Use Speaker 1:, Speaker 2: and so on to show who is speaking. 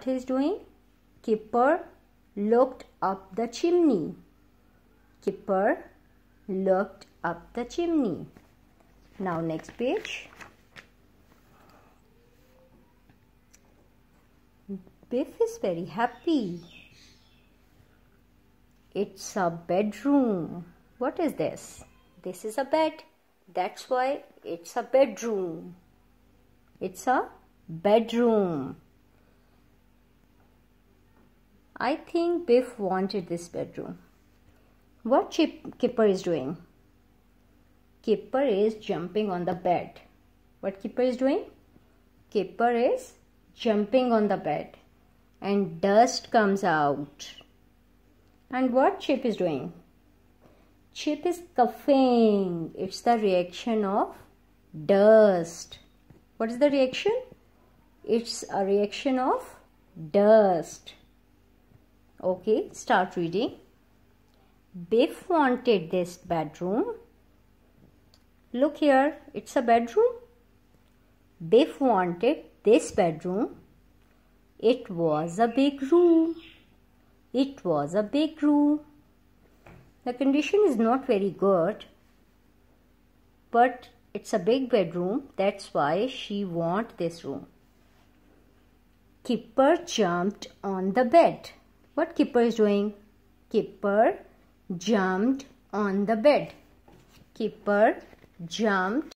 Speaker 1: What he's doing? Kipper looked up the chimney. Kipper looked up the chimney. Now next page. Biff is very happy. It's a bedroom. What is this? This is a bed. That's why it's a bedroom. It's a bedroom. I think Biff wanted this bedroom. What Chip Kipper is doing? Kipper is jumping on the bed. What Kipper is doing? Kipper is jumping on the bed and dust comes out. And what Chip is doing? Chip is coughing. It's the reaction of dust. What is the reaction? It's a reaction of dust. Okay, start reading. Biff wanted this bedroom. Look here, it's a bedroom. Biff wanted this bedroom. It was a big room. It was a big room. The condition is not very good, but it's a big bedroom. That's why she want this room. Kipper jumped on the bed. What keeper is doing? Keeper jumped on the bed. Keeper jumped